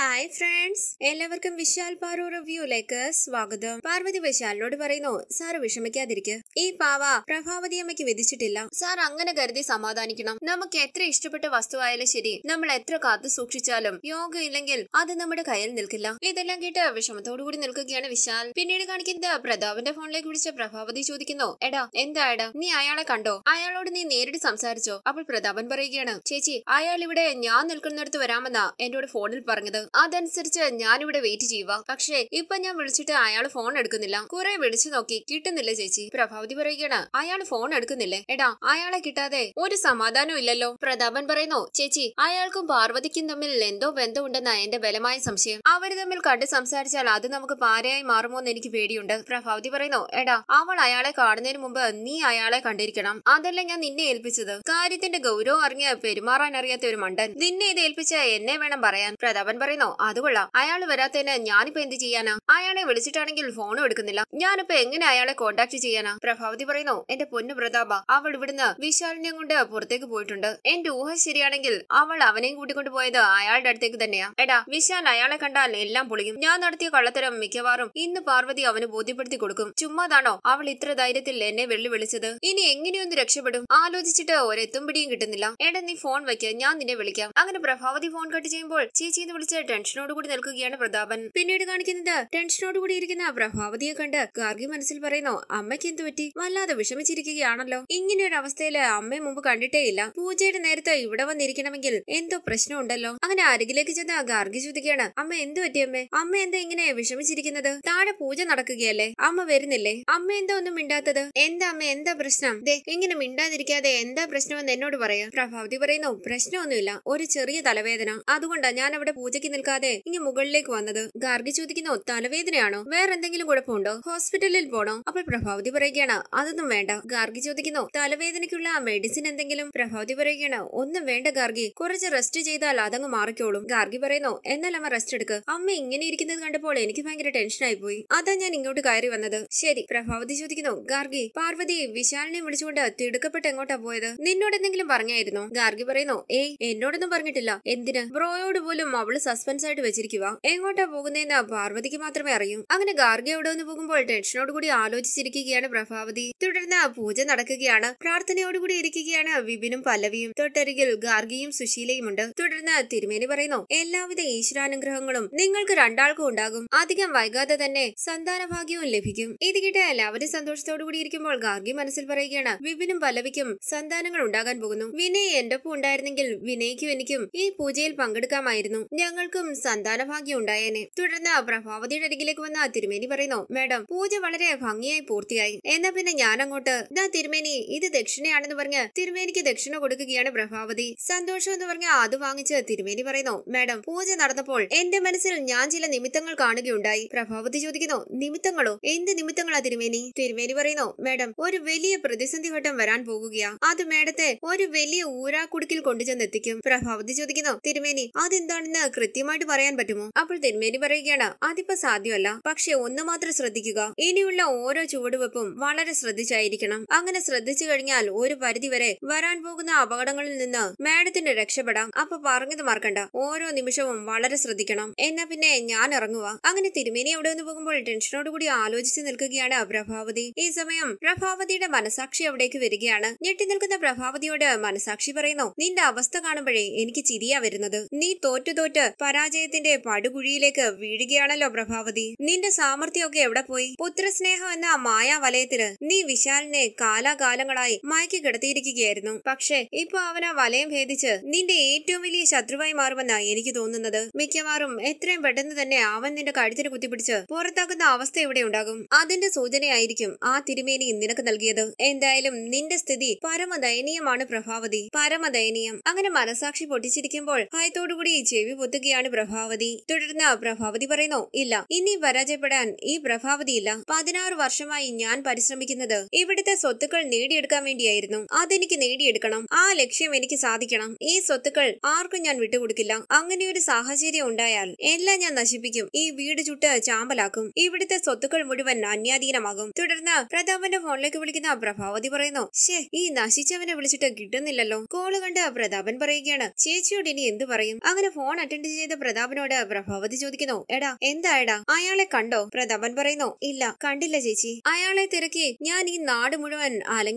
hi friends എല്ലാവർക്കും വിശാൽ പാറു റിവ്യൂയിലേക്ക് സ്വാഗതം പാർവതി വിശാലിനോട് പറയുന്നു സാറ് വിഷമിക്കാതിരിക്ക ഈ പാവ പ്രഭാവതി അമ്മയ്ക്ക് വിധിച്ചിട്ടില്ല സാർ അങ്ങനെ കരുതി സമാധാനിക്കണം നമുക്ക് എത്ര ഇഷ്ടപ്പെട്ട വസ്തുവായാലും ശരി നമ്മൾ എത്ര കാത്തു സൂക്ഷിച്ചാലും യോഗ ഇല്ലെങ്കിൽ അത് നമ്മുടെ കയ്യിൽ നിൽക്കില്ല ഇതെല്ലാം കേട്ട് കൂടി നിൽക്കുകയാണ് വിശാൽ പിന്നീട് കാണിക്കുന്നത് പ്രതാപന്റെ ഫോണിലേക്ക് വിളിച്ച പ്രഭാവതി ചോദിക്കുന്നു എടാ എന്താ എടാ നീ അയാളെ കണ്ടോ അയാളോട് നീ നേരിട്ട് സംസാരിച്ചോ അപ്പോൾ പ്രതാപൻ പറയുകയാണ് ചേച്ചി അയാൾ ഇവിടെ ഞാൻ നിൽക്കുന്നിടത്ത് വരാമെന്നാ എന്നോട് ഫോണിൽ പറഞ്ഞത് അതനുസരിച്ച് ഞാനിവിടെ വെയിറ്റ് ചെയ്യുക പക്ഷേ ഇപ്പൊ ഞാൻ വിളിച്ചിട്ട് അയാൾ ഫോൺ എടുക്കുന്നില്ല കുറെ വിളിച്ചു നോക്കി കിട്ടുന്നില്ല ചേച്ചി പ്രഭാവതി പറയുകയാണ് അയാൾ ഫോൺ എടുക്കുന്നില്ലേ എടാ അയാളെ കിട്ടാതെ ഒരു സമാധാനം ഇല്ലല്ലോ പ്രതാപൻ പറയുന്നു ചേച്ചി അയാൾക്കും പാർവതിക്കും തമ്മിൽ എന്തോ ബന്ധമുണ്ടെന്ന എന്റെ ബലമായ സംശയം അവര് തമ്മിൽ കണ്ട് സംസാരിച്ചാൽ അത് നമുക്ക് പാരയായി എന്ന് എനിക്ക് പേടിയുണ്ട് പ്രഭാവതി പറയുന്നു എടാ അവൾ അയാളെ കാണുന്നതിന് മുമ്പ് നീ അയാളെ കണ്ടിരിക്കണം അതല്ല ഞാൻ നിന്നെ ഏൽപ്പിച്ചത് കാര്യത്തിന്റെ ഗൗരവം അറിഞ്ഞ പെരുമാറാൻ അറിയാത്ത ഒരു മണ്ടൻ നിന്നെ ഇത് ഏൽപ്പിച്ച എന്നെ വേണം പറയാൻ പ്രതാപൻ പറയുന്നു പറയണോ അത് കൊള്ളാം അയാൾ വരാത്തതിന് ഞാനിപ്പോ എന്ത് ചെയ്യാനാ അയാളെ വിളിച്ചിട്ടാണെങ്കിൽ ഫോണും എടുക്കുന്നില്ല ഞാനിപ്പോ എങ്ങനെ അയാളെ കോണ്ടാക്ട് ചെയ്യാനാ പ്രഭാവതി പറയുന്നു എന്റെ പൊന്നു പ്രതാപ അവൾ ഇവിടുന്ന് വിശാലിനെ കൊണ്ട് പുറത്തേക്ക് പോയിട്ടുണ്ട് എന്റെ ഊഹ ശരിയാണെങ്കിൽ അവൾ അവനെയും കൂട്ടിക്കൊണ്ട് പോയത് അയാളുടെ അടുത്തേക്ക് തന്നെയാ എടാ വിശാൽ അയാളെ കണ്ടാൽ എല്ലാം പൊളിയും ഞാൻ നടത്തിയ കള്ളത്തരം മിക്കവാറും ഇന്ന് പാർവതി അവന് ബോധ്യപ്പെടുത്തി കൊടുക്കും ചുമ്മാതാണോ അവൾ ഇത്ര ധൈര്യത്തിൽ എന്നെ വെള്ളി വിളിച്ചത് ഇനി എങ്ങനെയൊന്ന് രക്ഷപ്പെടും ആലോചിച്ചിട്ട് ഒരെത്തും പിടിയും കിട്ടുന്നില്ല എടാ നീ ഫോൺ വയ്ക്ക ഞാൻ നിന്നെ വിളിക്കാം അങ്ങനെ പ്രഭാവതി ഫോൺ കട്ട് ചെയ്യുമ്പോൾ ചേച്ചി എന്ന് വിളിച്ച് ടെൻഷനോട് കൂടി നിൽക്കുകയാണ് പ്രതാപൻ പിന്നീട് കാണിക്കുന്നത് ടെൻഷനോട് കൂടി ഇരിക്കുന്ന പ്രഭാവതിയെ കണ്ട് ഗാർഗി മനസ്സിൽ പറയുന്നു അമ്മയ്ക്ക് എന്ത് പറ്റി വല്ലാതെ വിഷമിച്ചിരിക്കുകയാണല്ലോ ഇങ്ങനെ ഒരു അവസ്ഥയില് അമ്മയെ മുമ്പ് കണ്ടിട്ടേ ഇല്ല പൂജയുടെ നേരത്തെ ഇവിടെ വന്നിരിക്കണമെങ്കിൽ എന്തോ പ്രശ്നമുണ്ടല്ലോ അങ്ങനെ അരികിലേക്ക് ചെന്ന് ഗാർഗി ചോദിക്കുകയാണ് അമ്മ എന്ത് പറ്റി അമ്മേ അമ്മ എന്താ ഇങ്ങനെ വിഷമിച്ചിരിക്കുന്നത് താഴെ പൂജ നടക്കുകയല്ലേ അമ്മ വരുന്നില്ലേ അമ്മ എന്താ ഒന്നും മിണ്ടാത്തത് എന്താ അമ്മ എന്താ പ്രശ്നം ദേ ഇങ്ങനെ മിണ്ടാതിരിക്കാതെ എന്താ പ്രശ്നമെന്ന് എന്നോട് പറയാം പ്രഭാവതി പറയുന്നു പ്രശ്നമൊന്നുമില്ല ഒരു ചെറിയ തലവേദന അതുകൊണ്ടാ ഞാൻ അവിടെ പൂജയ്ക്ക് നോക്കി നിൽക്കാതെ ഇനി മുകളിലേക്ക് വന്നത് ഗാർഗി ചോദിക്കുന്ന തലവേദനയാണോ വേറെന്തെങ്കിലും കുഴപ്പമുണ്ടോ ഹോസ്പിറ്റലിൽ പോണോ അപ്പോൾ പ്രഭാവതി പറയുകയാണ് അതൊന്നും വേണ്ട ഗാർഗി ചോദിക്കുന്നു തലവേദനയ്ക്കുള്ള ആ മെഡിസിൻ എന്തെങ്കിലും പ്രഭാവതി പറയുകയാണ് ഒന്നും വേണ്ട ഗാർഗി കുറച്ച് റെസ്റ്റ് ചെയ്താൽ അതങ്ങ് മാറിക്കോളും ഗാർഗി പറയുന്നു എന്നാൽ അമ്മ റെസ്റ്റ് എടുക്ക് അമ്മ ഇങ്ങനെ ഇരിക്കുന്നത് കണ്ടപ്പോൾ എനിക്ക് ഭയങ്കര ടെൻഷനായി പോയി അതാ ഞാൻ ഇങ്ങോട്ട് കയറി വന്നത് ശരി പ്രഭാവതി ചോദിക്കുന്നു ഗാർഗി പാർവതി വിശാലിനെ വിളിച്ചുകൊണ്ട് തിടുക്കപ്പെട്ട് എങ്ങോട്ടാ പോയത് നിന്നോട് എന്തെങ്കിലും പറഞ്ഞായിരുന്നു ഗാർഗി പറയുന്നു ഏയ് എന്നോടൊന്നും പറഞ്ഞിട്ടില്ല എന്തിന് ബ്രോയോട് പോലും അവള് സസ്പെൻസ് ആയിട്ട് വെച്ചിരിക്കുക എങ്ങോട്ടാ പോകുന്നതെന്ന് പാർവതിക്ക് മാത്രമേ അറിയൂ അങ്ങനെ എവിടെ നിന്ന് പോകുമ്പോൾ ടെൻഷനോട് കൂടി ആലോചിച്ചിരിക്കുകയാണ് പ്രഭാവതി തുടർന്ന് പൂജ നടക്കുകയാണ് പ്രാർത്ഥനയോടുകൂടി ഇരിക്കുകയാണ് വിപിനും പല്ലവിയും തൊട്ടരികിൽ ഗാർഗിയും സുശീലയും ഉണ്ട് തുടർന്ന് തിരുമേനി പറയുന്നു എല്ലാവിധ ഈശ്വരാനുഗ്രഹങ്ങളും നിങ്ങൾക്ക് രണ്ടാൾക്കും ഉണ്ടാകും അധികം വൈകാതെ തന്നെ സന്താന ഭാഗ്യവും ലഭിക്കും ഇത് കിട്ടിയ എല്ലാവരും സന്തോഷത്തോടു കൂടി ഇരിക്കുമ്പോൾ ഗാർഗി മനസ്സിൽ പറയുകയാണ് വിപിനും പല്ലവിക്കും സന്താനങ്ങൾ ഉണ്ടാകാൻ പോകുന്നു വിനയ് എന്റെ ഉണ്ടായിരുന്നെങ്കിൽ വിനയ്ക്കും എനിക്കും ഈ പൂജയിൽ പങ്കെടുക്കാമായിരുന്നു ഞങ്ങൾ അവൾക്കും സന്താനഭാഗ്യം ഉണ്ടായേനെ തുടർന്ന് പ്രഭാവതിയുടെ അരികിലേക്ക് വന്ന തിരുമേനി പറയുന്നു മേഡം പൂജ വളരെ ഭംഗിയായി പൂർത്തിയായി എന്നാ പിന്നെ ഞാൻ അങ്ങോട്ട് ഇതാ തിരുമേനി ഇത് ദക്ഷിണയാണെന്ന് പറഞ്ഞ് തിരുമേനിക്ക് ദക്ഷിണ കൊടുക്കുകയാണ് പ്രഭാവതി സന്തോഷം എന്ന് പറഞ്ഞ് അത് വാങ്ങിച്ച് തിരുമേനി പറയുന്നു മേഡം പൂജ നടന്നപ്പോൾ എന്റെ മനസ്സിൽ ഞാൻ ചില നിമിത്തങ്ങൾ കാണുകയുണ്ടായി പ്രഭാവതി ചോദിക്കുന്നു നിമിത്തങ്ങളോ എന്ത് നിമിത്തങ്ങളാ തിരുമേനി തിരുമേനി പറയുന്നു മേഡം ഒരു വലിയ പ്രതിസന്ധി ഘട്ടം വരാൻ പോകുകയാ അത് മേഡത്തെ ഒരു വലിയ ഊരാക്കുടുക്കിൽ കൊണ്ടുചെന്നെത്തിക്കും പ്രഭാവതി ചോദിക്കുന്നു തിരുമേനി അതെന്താണെന്ന് കൃത്യം കൃത്യമായിട്ട് പറയാൻ പറ്റുമോ അപ്പോൾ തിരുമേനി പറയുകയാണ് അതിപ്പോ സാധ്യമല്ല പക്ഷെ ഒന്ന് മാത്രം ശ്രദ്ധിക്കുക ഇനിയുള്ള ഓരോ ചുവടുവെപ്പും വളരെ ശ്രദ്ധിച്ചായിരിക്കണം അങ്ങനെ ശ്രദ്ധിച്ചു കഴിഞ്ഞാൽ ഒരു പരിധിവരെ വരാൻ പോകുന്ന അപകടങ്ങളിൽ നിന്ന് മാഡത്തിന് രക്ഷപ്പെടാം അപ്പൊ പറഞ്ഞത് മറക്കണ്ട ഓരോ നിമിഷവും വളരെ ശ്രദ്ധിക്കണം എന്നാ പിന്നെ ഞാൻ ഇറങ്ങുക അങ്ങനെ തിരുമേനി എവിടെ നിന്ന് പോകുമ്പോൾ ടെൻഷനോട് കൂടി ആലോചിച്ച് നിൽക്കുകയാണ് പ്രഭാവതി ഈ സമയം പ്രഭാവതിയുടെ മനസാക്ഷി അവിടേക്ക് വരികയാണ് ഞെട്ടി നിൽക്കുന്ന പ്രഭാവതിയോട് മനസാക്ഷി പറയുന്നു നിന്റെ അവസ്ഥ കാണുമ്പോഴേ എനിക്ക് ചിരിയാ വരുന്നത് നീ തോറ്റു തോറ്റ് പരാജയത്തിന്റെ പടുകുഴിയിലേക്ക് വീഴുകയാണല്ലോ പ്രഭാവതി നിന്റെ സാമർഥ്യമൊക്കെ എവിടെ പോയി പുത്രസ്നേഹം എന്ന മായാവലയത്തില് നീ വിശാലിനെ കാലാകാലങ്ങളായി മയക്കി കിടത്തിയിരിക്കുകയായിരുന്നു പക്ഷേ ഇപ്പൊ അവൻ ആ വലയം ഭേദിച്ച് നിന്റെ ഏറ്റവും വലിയ ശത്രുവായി മാറുമെന്നാണ് എനിക്ക് തോന്നുന്നത് മിക്കവാറും എത്രയും പെട്ടെന്ന് തന്നെ അവൻ നിന്റെ കഴുത്തിന് കുത്തിപ്പിടിച്ച് പുറത്താക്കുന്ന അവസ്ഥ ഇവിടെ ഉണ്ടാകും അതിന്റെ സൂചനയായിരിക്കും ആ തിരുമേനി നിനക്ക് നൽകിയത് എന്തായാലും നിന്റെ സ്ഥിതി പരമദയനീയമാണ് പ്രഭാവതി പരമദയനീയം അങ്ങനെ മനസാക്ഷി പൊട്ടിച്ചിരിക്കുമ്പോൾ ഭയത്തോടുകൂടി ചെവി പൊത്തുകയാണ് തന്നെയാണ് പ്രഭാവതി തുടർന്ന് പ്രഭാവതി പറയുന്നു ഇല്ല ഇനി പരാജയപ്പെടാൻ ഈ പ്രഭാവതിയില്ല പതിനാറ് വർഷമായി ഞാൻ പരിശ്രമിക്കുന്നത് ഇവിടുത്തെ സ്വത്തുക്കൾ നേടിയെടുക്കാൻ വേണ്ടിയായിരുന്നു അതെനിക്ക് നേടിയെടുക്കണം ആ ലക്ഷ്യം എനിക്ക് സാധിക്കണം ഈ സ്വത്തുക്കൾ ആർക്കും ഞാൻ വിട്ടുകൊടുക്കില്ല അങ്ങനെയൊരു സാഹചര്യം ഉണ്ടായാൽ എല്ലാം ഞാൻ നശിപ്പിക്കും ഈ വീട് ചുട്ട് ചാമ്പലാക്കും ഇവിടുത്തെ സ്വത്തുക്കൾ മുഴുവൻ അന്യാധീനമാകും തുടർന്ന് പ്രതാപന്റെ ഫോണിലേക്ക് വിളിക്കുന്ന പ്രഭാവതി പറയുന്നു ഷേ ഈ നശിച്ചവനെ വിളിച്ചിട്ട് കിട്ടുന്നില്ലല്ലോ കോള് കണ്ട് പ്രതാപൻ പറയുകയാണ് ചേച്ചിയോട് ഇനി എന്ത് പറയും അങ്ങനെ ഫോൺ അറ്റൻഡ് ചെയ്ത് ചെയ്ത് പ്രതാപനോട് പ്രഭാവതി ചോദിക്കുന്നു എടാ എന്താ എടാ അയാളെ കണ്ടോ പ്രതാപൻ പറയുന്നു ഇല്ല കണ്ടില്ല ചേച്ചി അയാളെ തിരക്കി ഞാൻ ഈ നാട് മുഴുവൻ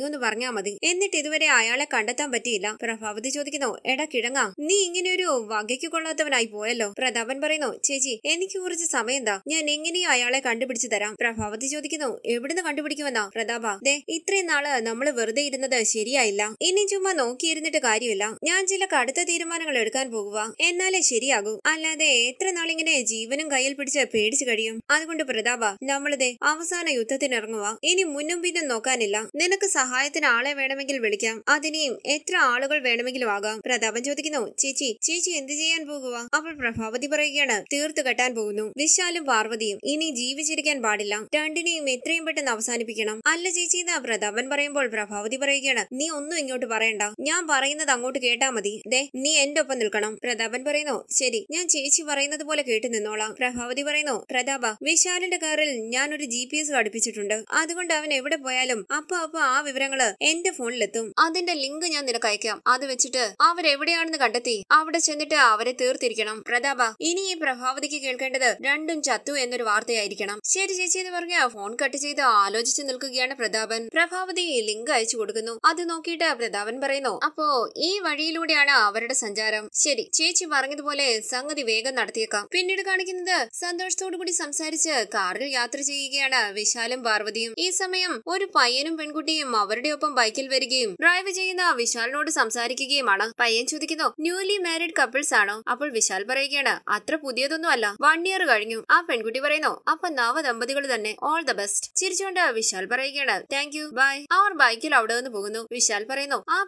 എന്ന് പറഞ്ഞാ മതി എന്നിട്ട് ഇതുവരെ അയാളെ കണ്ടെത്താൻ പറ്റിയില്ല പ്രഭാവതി ചോദിക്കുന്നു എടാ കിഴങ്ങ നീ ഇങ്ങനെ ഒരു വകയ്ക്ക് കൊള്ളാത്തവനായി പോയല്ലോ പ്രതാപൻ പറയുന്നു ചേച്ചി എനിക്ക് കുറച്ച് സമയം എന്താ ഞാൻ എങ്ങനെയും അയാളെ കണ്ടുപിടിച്ചു തരാം പ്രഭാവതി ചോദിക്കുന്നു എവിടുന്ന് കണ്ടുപിടിക്കുമെന്നാ പ്രതാപ ദേ ഇത്രയും നാള് നമ്മൾ വെറുതെ ഇരുന്നത് ശരിയായില്ല ഇനി ചുമ്മാ നോക്കിയിരുന്നിട്ട് കാര്യമില്ല ഞാൻ ചില കടുത്ത തീരുമാനങ്ങൾ എടുക്കാൻ പോകുക എന്നാലേ ശരിയാകൂ ഉണ്ടാകൂ അല്ലാതെ എത്ര നാളിങ്ങനെ ജീവനും കയ്യിൽ പിടിച്ച് പേടിച്ചു കഴിയും അതുകൊണ്ട് പ്രതാപ നമ്മളിതേ അവസാന യുദ്ധത്തിന് ഇറങ്ങുക ഇനി മുന്നും പിന്നും നോക്കാനില്ല നിനക്ക് സഹായത്തിന് ആളെ വേണമെങ്കിൽ വിളിക്കാം അതിനെയും എത്ര ആളുകൾ വേണമെങ്കിലും ആകാം പ്രതാപൻ ചോദിക്കുന്നു ചേച്ചി ചേച്ചി എന്ത് ചെയ്യാൻ പോകുക അപ്പോൾ പ്രഭാവതി പറയുകയാണ് തീർത്തു കെട്ടാൻ പോകുന്നു വിശാലും പാർവതിയും ഇനി ജീവിച്ചിരിക്കാൻ പാടില്ല രണ്ടിനെയും എത്രയും പെട്ടെന്ന് അവസാനിപ്പിക്കണം അല്ല ചേച്ചി എന്നാ പ്രതാപൻ പറയുമ്പോൾ പ്രഭാവതി പറയുകയാണ് നീ ഒന്നും ഇങ്ങോട്ട് പറയണ്ട ഞാൻ പറയുന്നത് അങ്ങോട്ട് കേട്ടാ മതി ദേ നീ എന്റെ ഒപ്പം നിൽക്കണം പ്രതാപൻ പറയുന്നു ശരി ഞാൻ ചേച്ചി പറയുന്നത് പോലെ കേട്ടു നിന്നോളാം പ്രഭാവതി പറയുന്നു പ്രതാപ വിശാലിന്റെ കാറിൽ ഞാൻ ഒരു ജി പി എസ് ഘടിപ്പിച്ചിട്ടുണ്ട് അതുകൊണ്ട് അവൻ എവിടെ പോയാലും അപ്പൊ അപ്പൊ ആ വിവരങ്ങള് എന്റെ ഫോണിലെത്തും അതിന്റെ ലിങ്ക് ഞാൻ നിനക്ക് അയക്കാം അത് വെച്ചിട്ട് അവരെവിടെയാണെന്ന് കണ്ടെത്തി അവിടെ ചെന്നിട്ട് അവരെ തീർത്തിരിക്കണം പ്രതാപ ഇനി ഈ പ്രഭാവതിക്ക് കേൾക്കേണ്ടത് രണ്ടും ചത്തു എന്നൊരു വാർത്തയായിരിക്കണം ശരി ചേച്ചി എന്ന് പറഞ്ഞ ഫോൺ കട്ട് ചെയ്ത് ആലോചിച്ച് നിൽക്കുകയാണ് പ്രതാപൻ പ്രഭാവതി ലിങ്ക് അയച്ചു കൊടുക്കുന്നു അത് നോക്കിയിട്ട് പ്രതാപൻ പറയുന്നു അപ്പോ ഈ വഴിയിലൂടെയാണ് അവരുടെ സഞ്ചാരം ശരി ചേച്ചി പറഞ്ഞതുപോലെ സംഗതി വേഗം നടത്തിയേക്കാം പിന്നീട് കാണിക്കുന്നത് കൂടി സംസാരിച്ച് കാറിൽ യാത്ര ചെയ്യുകയാണ് വിശാലും പാർവതിയും ഈ സമയം ഒരു പയ്യനും പെൺകുട്ടിയും അവരുടെ ഒപ്പം ബൈക്കിൽ വരികയും ഡ്രൈവ് ചെയ്യുന്ന വിശാലിനോട് സംസാരിക്കുകയുമാണ് പയ്യൻ ചോദിക്കുന്നു ന്യൂലി മാരീഡ് കപ്പിൾസ് ആണോ അപ്പോൾ വിശാൽ പറയുകയാണ് അത്ര പുതിയതൊന്നും അല്ല വൺ ഇയർ കഴിഞ്ഞു ആ പെൺകുട്ടി പറയുന്നു അപ്പൊ നവ ദമ്പതികൾ തന്നെ ഓൾ ദ ബെസ്റ്റ് ചിരിച്ചുകൊണ്ട് വിശാൽ പറയുകയാണ് താങ്ക് യു ബൈ അവർ ബൈക്കിൽ അവിടെ നിന്ന് പോകുന്നു വിശാൽ പറയുന്നു ആ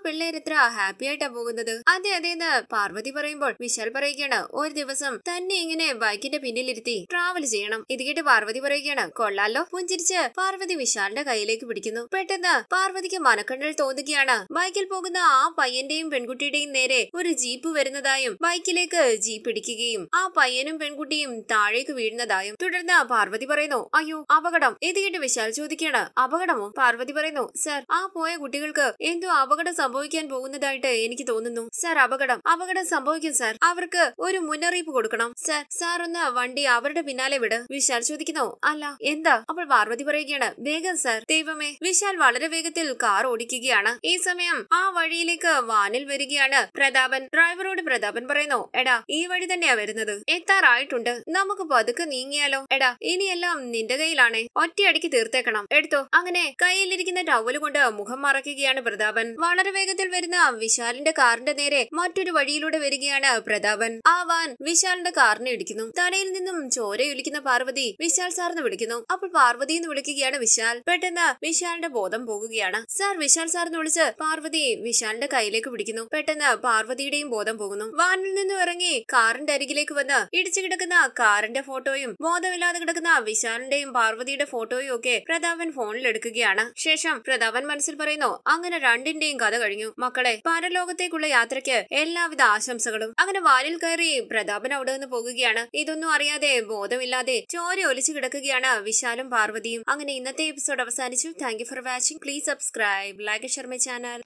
എത്ര ഹാപ്പി ആയിട്ടാ പോകുന്നത് അതെ അതെ എന്ന് പാർവതി പറയുമ്പോൾ വിശാൽ പറയുകയാണ് ഒരു ദിവസം തന്നെ ഇങ്ങനെ ബൈക്കിന്റെ പിന്നിലിരുത്തി ട്രാവൽ ചെയ്യണം ഇത് കേട്ട് പാർവതി പറയുകയാണ് കൊള്ളാലോ പുഞ്ചിരിച്ച് പാർവതി വിശാലിന്റെ കയ്യിലേക്ക് പിടിക്കുന്നു പെട്ടെന്ന് പാർവതിക്ക് മനക്കണ്ണിൽ തോന്നുകയാണ് ബൈക്കിൽ പോകുന്ന ആ പയ്യന്റെയും പെൺകുട്ടിയുടെയും നേരെ ഒരു ജീപ്പ് വരുന്നതായും ബൈക്കിലേക്ക് ജീപ്പ് ഇടിക്കുകയും ആ പയ്യനും പെൺകുട്ടിയും താഴേക്ക് വീഴുന്നതായും തുടർന്ന് പാർവതി പറയുന്നു അയ്യോ അപകടം ഇത് കേട്ട് വിശാൽ ചോദിക്കുകയാണ് അപകടമോ പാർവതി പറയുന്നു സർ ആ പോയ കുട്ടികൾക്ക് എന്തോ അപകടം സംഭവിക്കാൻ പോകുന്നതായിട്ട് എനിക്ക് തോന്നുന്നു സർ അപകടം അപകടം സംഭവിക്കും സർ അവർക്ക് ഒരു മുന്നറിയിപ്പ് കൊടുക്കണം സർ സാർ ഒന്ന് വണ്ടി അവരുടെ പിന്നാലെ വിട് വിശാൽ ചോദിക്കുന്നു അല്ല എന്താ അപ്പോൾ പാർവതി പറയുകയാണ് വേഗം സർ ദൈവമേ വിശാൽ വളരെ വേഗത്തിൽ കാർ ഓടിക്കുകയാണ് ഈ സമയം ആ വഴിയിലേക്ക് വാനിൽ വരികയാണ് പ്രതാപൻ ഡ്രൈവറോട് പ്രതാപൻ പറയുന്നു എടാ ഈ വഴി തന്നെയാ വരുന്നത് എത്താറായിട്ടുണ്ട് നമുക്ക് പതുക്കെ നീങ്ങിയാലോ എടാ ഇനിയെല്ലാം നിന്റെ കയ്യിലാണേ ഒറ്റയടിക്ക് തീർത്തേക്കണം എടുത്തോ അങ്ങനെ കയ്യിലിരിക്കുന്ന ടവല് കൊണ്ട് മുഖം മറക്കുകയാണ് പ്രതാപൻ വളരെ വേഗത്തിൽ വരുന്ന വിശാലിന്റെ കാറിന്റെ നേരെ മറ്റൊരു വഴിയിലൂടെ വരികയാണ് പ്രതാപൻ ആ ഭഗവാൻ വിശാലിന്റെ കാറിനെ ഇടിക്കുന്നു തലയിൽ നിന്നും ചോരയൊലിക്കുന്ന പാർവതി വിശാൽ സാറിന് വിളിക്കുന്നു അപ്പോൾ പാർവതി എന്ന് വിളിക്കുകയാണ് വിശാൽ പെട്ടെന്ന് വിശാലിന്റെ ബോധം പോകുകയാണ് സാർ വിശാൽ സാറിന് വിളിച്ച് പാർവതി വിശാലിന്റെ കയ്യിലേക്ക് പിടിക്കുന്നു പെട്ടെന്ന് പാർവതിയുടെയും ബോധം പോകുന്നു വാനിൽ നിന്നും ഇറങ്ങി കാറിന്റെ അരികിലേക്ക് വന്ന് ഇടിച്ചു കിടക്കുന്ന കാറിന്റെ ഫോട്ടോയും ബോധമില്ലാതെ കിടക്കുന്ന വിശാലിന്റെയും പാർവതിയുടെ ഫോട്ടോയും ഒക്കെ പ്രതാപൻ ഫോണിൽ എടുക്കുകയാണ് ശേഷം പ്രതാപൻ മനസ്സിൽ പറയുന്നു അങ്ങനെ രണ്ടിന്റെയും കഥ കഴിഞ്ഞു മക്കളെ പരലോകത്തേക്കുള്ള യാത്രയ്ക്ക് എല്ലാവിധ ആശംസകളും അങ്ങനെ വാനിൽ കയറി പ്രതാപൻ അവിടെ നിന്ന് പോകുകയാണ് ഇതൊന്നും അറിയാതെ ബോധമില്ലാതെ ചോര ഒലിച്ചു കിടക്കുകയാണ് വിശാലും പാർവതിയും അങ്ങനെ ഇന്നത്തെ എപ്പിസോഡ് അവസാനിച്ചു thank for watching please subscribe like Sharma channel